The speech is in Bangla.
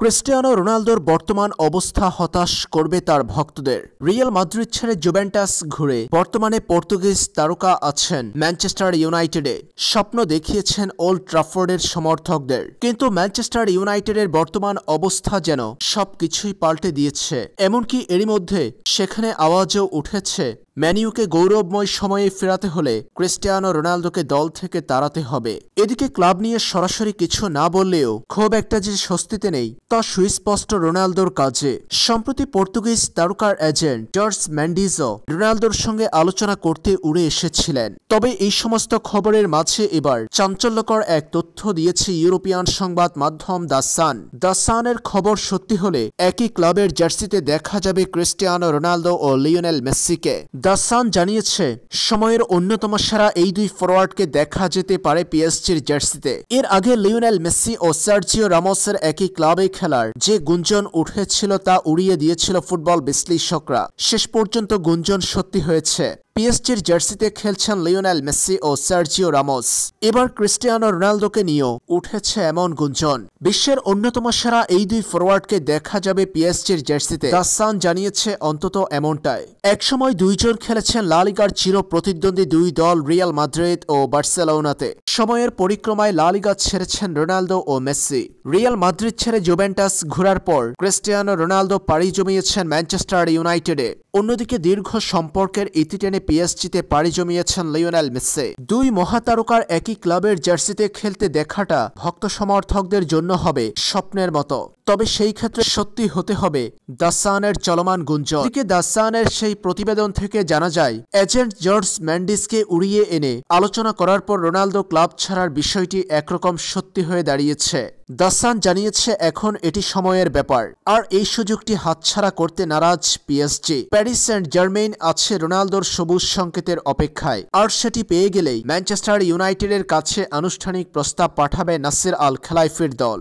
ক্রিস্টিয়ানো রোনালদোর বর্তমান অবস্থা হতাশ করবে তার ভক্তদের রিয়াল মাদ্রিদ ছেড়ে জুভেন্টাস ঘুরে বর্তমানে পর্তুগিজ তারকা আছেন ম্যানচেস্টার ইউনাইটেডে স্বপ্ন দেখিয়েছেন ওল্ড ট্রাফোর্ডের সমর্থকদের কিন্তু ম্যানচেস্টার ইউনাইটেডের বর্তমান অবস্থা যেন সবকিছুই পাল্টে দিয়েছে এমনকি এরই মধ্যে সেখানে আওয়াজও উঠেছে ম্যানিউকে গৌরবময় সময়ে ফেরাতে হলে ক্রিস্টিয়ানো রোনালদোকে দল থেকে তাড়াতে হবে এদিকে ক্লাব নিয়ে সরাসরি কিছু না বললেও খুব একটা যে স্বস্তিতে নেই তা সুস্পষ্ট রোনালদোর কাজে সম্প্রতি পর্তুগিজ তারকার এজেন্ট জর্জ ম্যান্ডিজও রোনালদোর সঙ্গে আলোচনা করতে উড়ে এসেছিলেন তবে এই সমস্ত খবরের মাঝে এবার চাঞ্চল্যকর এক তথ্য দিয়েছে ইউরোপিয়ান সংবাদ মাধ্যম দ্য সান দ্য সানের খবর সত্যি হলে একই ক্লাবের জার্সিতে দেখা যাবে ক্রিস্টিয়ানো রোনালদো ও লিওনেল মেসিকে দাসান জানিয়েছে সময়ের অন্যতম সেরা এই দুই ফরওয়ার্ডকে দেখা যেতে পারে পিএসজির জার্সিতে এর আগে লিওনেল মেসি ও সার্জিও রামোসের একই ক্লাবে খেলার যে গুঞ্জন উঠেছিল তা উড়িয়ে দিয়েছিল ফুটবল বিশ্লেষকরা শেষ পর্যন্ত গুঞ্জন সত্যি হয়েছে পিএসজির জার্সিতে খেলছেন লিওনেল মেসি ও সার্জিও রামোস এবার ক্রিস্টিয়ানো রোনালদোকে নিয়েও উঠেছে এমন গুঞ্জন বিশ্বের অন্যতম সেরা এই দুই ফরওয়ার্ডকে দেখা যাবে পিএসজির জার্সিতে দাসান জানিয়েছে অন্তত এমনটাই একসময় দুইজন খেলেছেন লালিগার চির প্রতিদ্বন্দ্বী দুই দল রিয়াল মাদ্রিদ ও বার্সেলোনাতে সময়ের পরিক্রমায় লালিগা ছেড়েছেন রোনালদো ও মেসি রিয়াল মাদ্রিদ ছেড়ে জুভেন্টাস ঘোরার পর ক্রিস্টিয়ানো রোনালদো পাড়ি জমিয়েছেন ম্যানচেস্টার ইউনাইটেডে অন্যদিকে দীর্ঘ সম্পর্কের ইতি টেনে পিএসজিতে পাড়ি জমিয়েছেন লিওনেল মেসে দুই মহাতারকার একই ক্লাবের জার্সিতে খেলতে দেখাটা ভক্ত সমর্থকদের জন্য হবে স্বপ্নের মতো তবে সেই ক্ষেত্রে সত্যি হতে হবে দাসানের চলমান গুঞ্জন দিকে দাসানের সেই প্রতিবেদন থেকে জানা যায় এজেন্ট জর্জ ম্যান্ডিসকে উড়িয়ে এনে আলোচনা করার পর রোনালদো ক্লাব ছাড়ার বিষয়টি একরকম সত্যি হয়ে দাঁড়িয়েছে দাসান জানিয়েছে এখন এটি সময়ের ব্যাপার আর এই সুযোগটি হাতছাড়া করতে নারাজ পিএসজি প্যারিস অ্যান্ড জার্মেইন আছে রোনালদোর সবুজ সংকেতের অপেক্ষায় আর সেটি পেয়ে গেলেই ম্যানচেস্টার ইউনাইটেডের কাছে আনুষ্ঠানিক প্রস্তাব পাঠাবে নাসির আল খেলাইফের দল